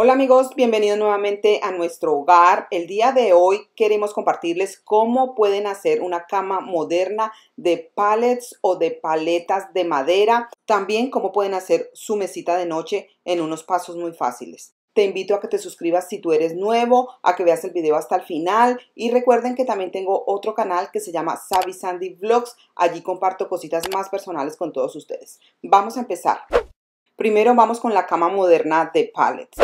Hola amigos, bienvenidos nuevamente a nuestro hogar. El día de hoy queremos compartirles cómo pueden hacer una cama moderna de pallets o de paletas de madera. También cómo pueden hacer su mesita de noche en unos pasos muy fáciles. Te invito a que te suscribas si tú eres nuevo, a que veas el video hasta el final y recuerden que también tengo otro canal que se llama Savvy Sandy Vlogs. Allí comparto cositas más personales con todos ustedes. Vamos a empezar. Primero vamos con la cama moderna de pallets.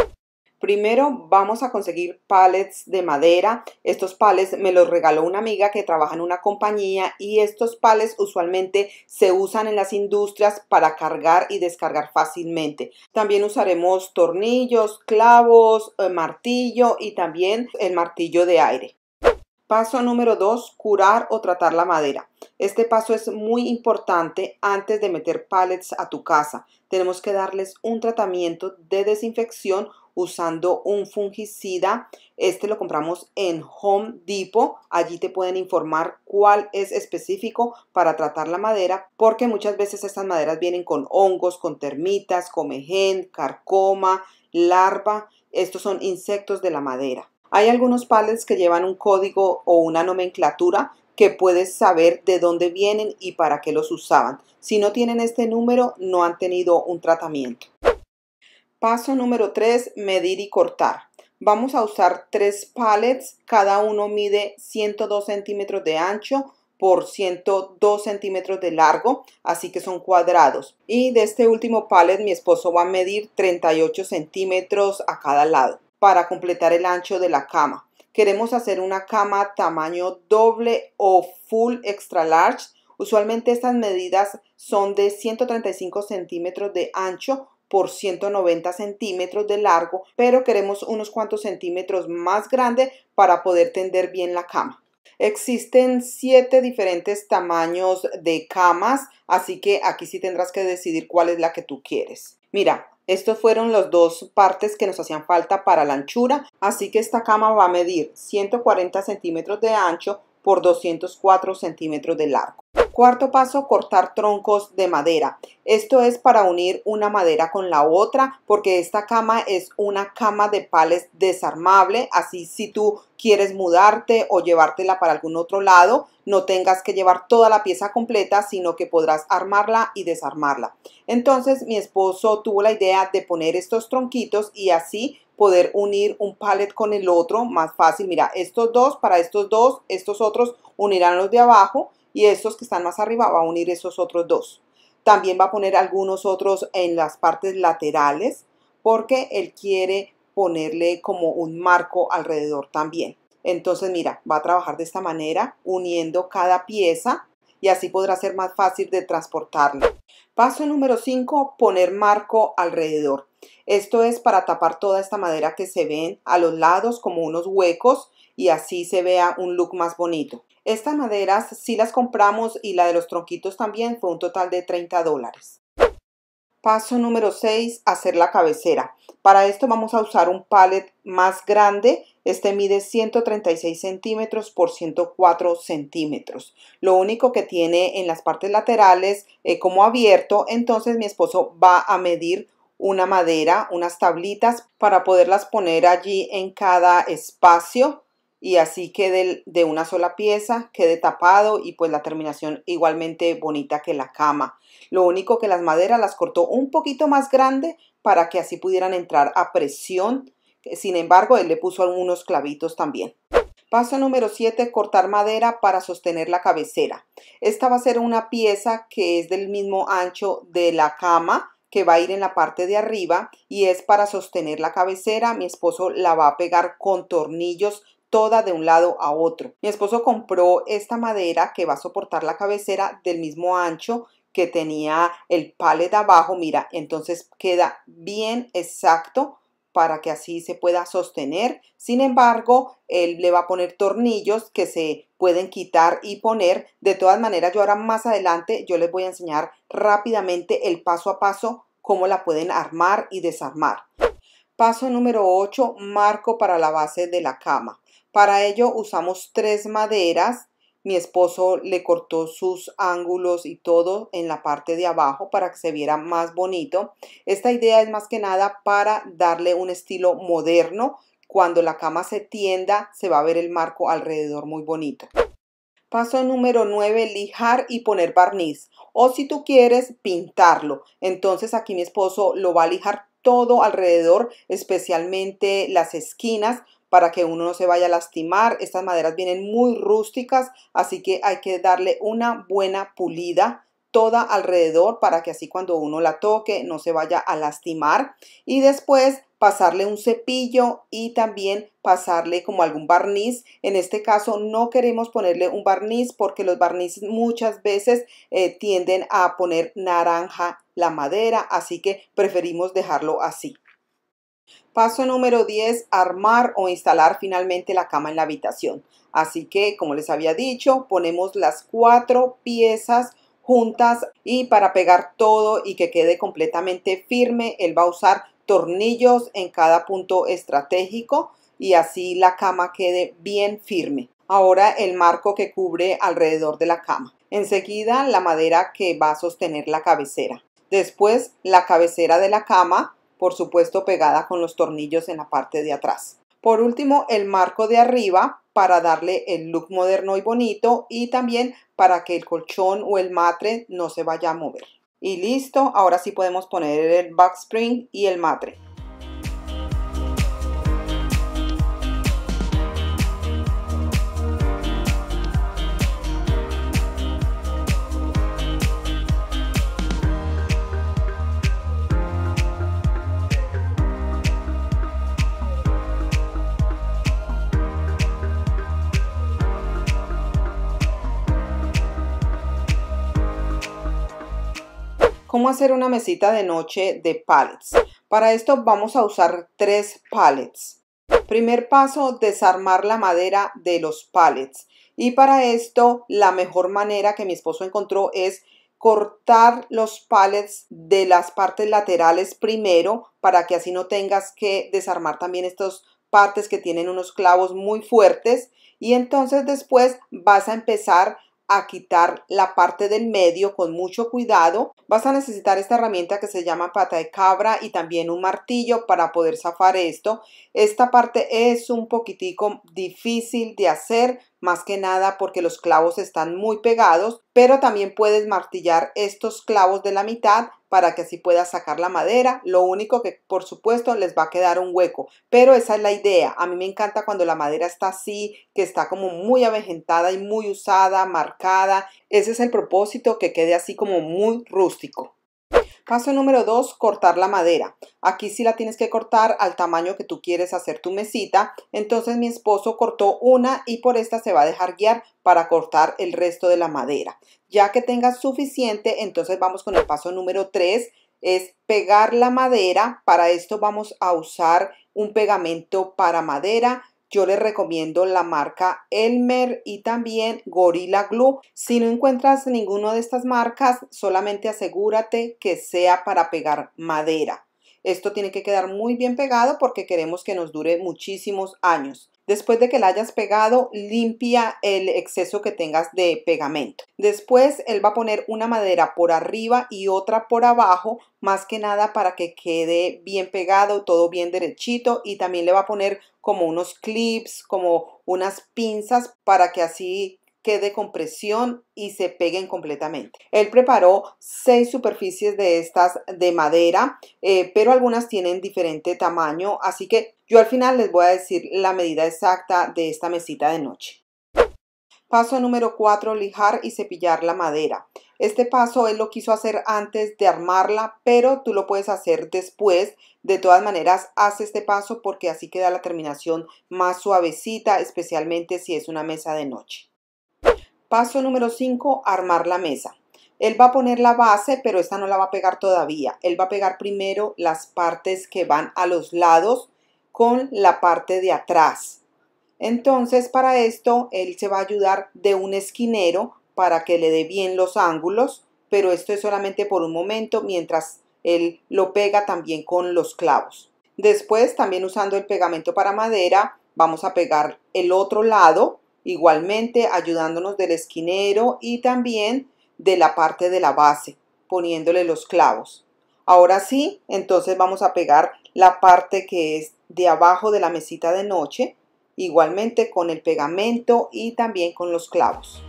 Primero vamos a conseguir palets de madera. Estos palets me los regaló una amiga que trabaja en una compañía y estos palets usualmente se usan en las industrias para cargar y descargar fácilmente. También usaremos tornillos, clavos, eh, martillo y también el martillo de aire. Paso número 2, curar o tratar la madera. Este paso es muy importante antes de meter palets a tu casa. Tenemos que darles un tratamiento de desinfección usando un fungicida. Este lo compramos en Home Depot. Allí te pueden informar cuál es específico para tratar la madera, porque muchas veces estas maderas vienen con hongos, con termitas, comején, carcoma, larva. Estos son insectos de la madera. Hay algunos padres que llevan un código o una nomenclatura que puedes saber de dónde vienen y para qué los usaban. Si no tienen este número, no han tenido un tratamiento. Paso número 3, medir y cortar. Vamos a usar tres palets, cada uno mide 102 centímetros de ancho por 102 centímetros de largo, así que son cuadrados. Y de este último palet mi esposo va a medir 38 centímetros a cada lado para completar el ancho de la cama. Queremos hacer una cama tamaño doble o full extra large. Usualmente estas medidas son de 135 centímetros de ancho por 190 centímetros de largo, pero queremos unos cuantos centímetros más grande para poder tender bien la cama. Existen siete diferentes tamaños de camas, así que aquí sí tendrás que decidir cuál es la que tú quieres. Mira, estos fueron las dos partes que nos hacían falta para la anchura, así que esta cama va a medir 140 centímetros de ancho por 204 centímetros de largo. Cuarto paso, cortar troncos de madera. Esto es para unir una madera con la otra porque esta cama es una cama de pales desarmable. Así si tú quieres mudarte o llevártela para algún otro lado, no tengas que llevar toda la pieza completa, sino que podrás armarla y desarmarla. Entonces mi esposo tuvo la idea de poner estos tronquitos y así poder unir un palet con el otro más fácil. Mira, estos dos para estos dos, estos otros unirán los de abajo y estos que están más arriba va a unir esos otros dos. También va a poner algunos otros en las partes laterales porque él quiere ponerle como un marco alrededor también. Entonces mira, va a trabajar de esta manera uniendo cada pieza y así podrá ser más fácil de transportarlo. Paso número 5, poner marco alrededor. Esto es para tapar toda esta madera que se ven a los lados como unos huecos y así se vea un look más bonito. Estas maderas sí las compramos y la de los tronquitos también fue un total de 30 dólares. Paso número 6, hacer la cabecera. Para esto vamos a usar un palet más grande. Este mide 136 centímetros por 104 centímetros. Lo único que tiene en las partes laterales eh, como abierto, entonces mi esposo va a medir una madera, unas tablitas para poderlas poner allí en cada espacio y así quede de una sola pieza, quede tapado y pues la terminación igualmente bonita que la cama. Lo único que las maderas las cortó un poquito más grande para que así pudieran entrar a presión. Sin embargo, él le puso algunos clavitos también. Paso número 7, cortar madera para sostener la cabecera. Esta va a ser una pieza que es del mismo ancho de la cama, que va a ir en la parte de arriba y es para sostener la cabecera. Mi esposo la va a pegar con tornillos toda de un lado a otro. Mi esposo compró esta madera que va a soportar la cabecera del mismo ancho que tenía el palet abajo, mira, entonces queda bien exacto para que así se pueda sostener. Sin embargo, él le va a poner tornillos que se pueden quitar y poner. De todas maneras, yo ahora más adelante, yo les voy a enseñar rápidamente el paso a paso cómo la pueden armar y desarmar. Paso número 8, marco para la base de la cama. Para ello usamos tres maderas. Mi esposo le cortó sus ángulos y todo en la parte de abajo para que se viera más bonito. Esta idea es más que nada para darle un estilo moderno. Cuando la cama se tienda se va a ver el marco alrededor muy bonito. Paso número 9, lijar y poner barniz. O si tú quieres, pintarlo. Entonces aquí mi esposo lo va a lijar todo alrededor, especialmente las esquinas, para que uno no se vaya a lastimar. Estas maderas vienen muy rústicas, así que hay que darle una buena pulida toda alrededor para que así cuando uno la toque no se vaya a lastimar. Y después pasarle un cepillo y también pasarle como algún barniz. En este caso no queremos ponerle un barniz porque los barnices muchas veces eh, tienden a poner naranja la madera, así que preferimos dejarlo así. Paso número 10, armar o instalar finalmente la cama en la habitación. Así que, como les había dicho, ponemos las cuatro piezas juntas y para pegar todo y que quede completamente firme, él va a usar tornillos en cada punto estratégico y así la cama quede bien firme. Ahora el marco que cubre alrededor de la cama. Enseguida la madera que va a sostener la cabecera. Después la cabecera de la cama por supuesto pegada con los tornillos en la parte de atrás. Por último, el marco de arriba para darle el look moderno y bonito y también para que el colchón o el matre no se vaya a mover. Y listo, ahora sí podemos poner el spring y el matre. cómo hacer una mesita de noche de pallets. Para esto vamos a usar tres palets. Primer paso, desarmar la madera de los palets. Y para esto, la mejor manera que mi esposo encontró es cortar los palets de las partes laterales primero para que así no tengas que desarmar también estas partes que tienen unos clavos muy fuertes y entonces después vas a empezar a quitar la parte del medio con mucho cuidado. Vas a necesitar esta herramienta que se llama pata de cabra y también un martillo para poder zafar esto. Esta parte es un poquitico difícil de hacer, más que nada porque los clavos están muy pegados, pero también puedes martillar estos clavos de la mitad para que así pueda sacar la madera. Lo único que por supuesto les va a quedar un hueco, pero esa es la idea. A mí me encanta cuando la madera está así, que está como muy avejentada y muy usada, marcada. Ese es el propósito, que quede así como muy rústico. Paso número 2, cortar la madera. Aquí sí la tienes que cortar al tamaño que tú quieres hacer tu mesita. Entonces mi esposo cortó una y por esta se va a dejar guiar para cortar el resto de la madera. Ya que tengas suficiente, entonces vamos con el paso número 3, es pegar la madera. Para esto vamos a usar un pegamento para madera yo les recomiendo la marca Elmer y también Gorilla Glue. Si no encuentras ninguna de estas marcas, solamente asegúrate que sea para pegar madera. Esto tiene que quedar muy bien pegado porque queremos que nos dure muchísimos años. Después de que la hayas pegado, limpia el exceso que tengas de pegamento. Después él va a poner una madera por arriba y otra por abajo, más que nada para que quede bien pegado, todo bien derechito y también le va a poner como unos clips, como unas pinzas para que así quede con presión y se peguen completamente. Él preparó seis superficies de estas de madera, eh, pero algunas tienen diferente tamaño, así que yo al final les voy a decir la medida exacta de esta mesita de noche. Paso número 4, lijar y cepillar la madera. Este paso él lo quiso hacer antes de armarla, pero tú lo puedes hacer después. De todas maneras, haz este paso porque así queda la terminación más suavecita, especialmente si es una mesa de noche. Paso número 5, armar la mesa. Él va a poner la base, pero esta no la va a pegar todavía. Él va a pegar primero las partes que van a los lados con la parte de atrás. Entonces, para esto, él se va a ayudar de un esquinero para que le dé bien los ángulos, pero esto es solamente por un momento mientras él lo pega también con los clavos. Después, también usando el pegamento para madera, vamos a pegar el otro lado igualmente ayudándonos del esquinero y también de la parte de la base, poniéndole los clavos. Ahora sí, entonces vamos a pegar la parte que es de abajo de la mesita de noche, igualmente con el pegamento y también con los clavos.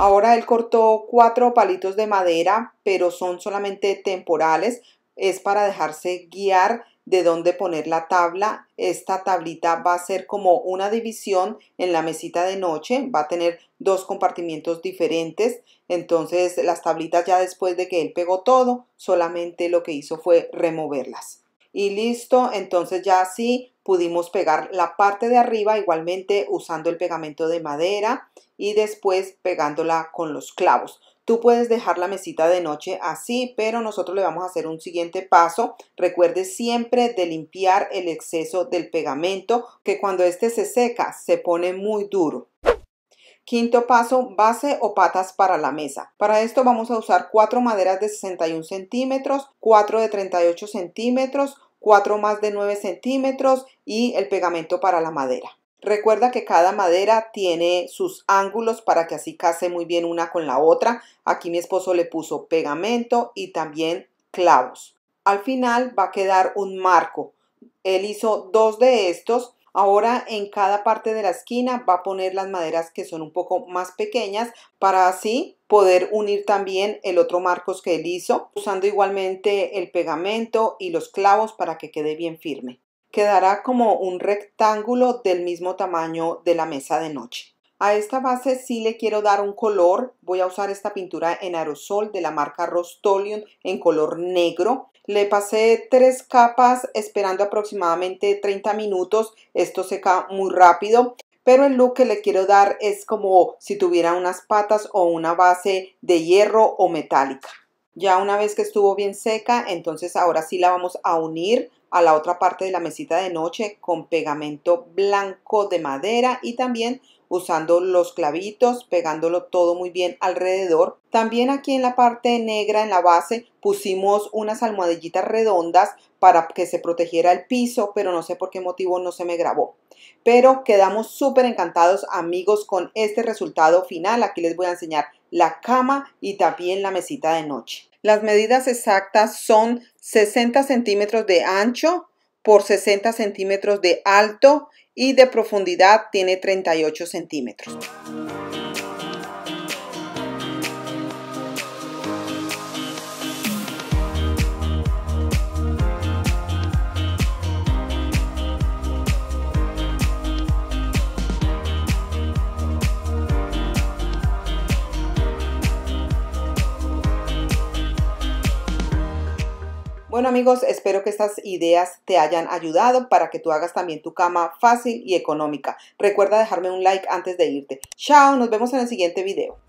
Ahora él cortó cuatro palitos de madera, pero son solamente temporales. Es para dejarse guiar de dónde poner la tabla. Esta tablita va a ser como una división en la mesita de noche, va a tener dos compartimientos diferentes. Entonces las tablitas ya después de que él pegó todo, solamente lo que hizo fue removerlas. Y listo, entonces ya así pudimos pegar la parte de arriba igualmente usando el pegamento de madera y después pegándola con los clavos. Tú puedes dejar la mesita de noche así, pero nosotros le vamos a hacer un siguiente paso. Recuerde siempre de limpiar el exceso del pegamento, que cuando éste se seca se pone muy duro. Quinto paso, base o patas para la mesa. Para esto vamos a usar cuatro maderas de 61 centímetros, cuatro de 38 centímetros, cuatro más de 9 centímetros y el pegamento para la madera. Recuerda que cada madera tiene sus ángulos para que así case muy bien una con la otra. Aquí mi esposo le puso pegamento y también clavos. Al final va a quedar un marco. Él hizo dos de estos Ahora en cada parte de la esquina va a poner las maderas que son un poco más pequeñas para así poder unir también el otro marcos que él hizo usando igualmente el pegamento y los clavos para que quede bien firme. Quedará como un rectángulo del mismo tamaño de la mesa de noche. A esta base sí le quiero dar un color. Voy a usar esta pintura en aerosol de la marca Rostolion en color negro. Le pasé tres capas esperando aproximadamente 30 minutos. Esto seca muy rápido. Pero el look que le quiero dar es como si tuviera unas patas o una base de hierro o metálica. Ya una vez que estuvo bien seca, entonces ahora sí la vamos a unir a la otra parte de la mesita de noche con pegamento blanco de madera y también usando los clavitos, pegándolo todo muy bien alrededor. También aquí en la parte negra, en la base, pusimos unas almohadillitas redondas para que se protegiera el piso, pero no sé por qué motivo no se me grabó. Pero quedamos súper encantados amigos con este resultado final. Aquí les voy a enseñar la cama y también la mesita de noche. Las medidas exactas son 60 centímetros de ancho, por 60 centímetros de alto y de profundidad tiene 38 centímetros. Bueno amigos, espero que estas ideas te hayan ayudado para que tú hagas también tu cama fácil y económica. Recuerda dejarme un like antes de irte. Chao, nos vemos en el siguiente video.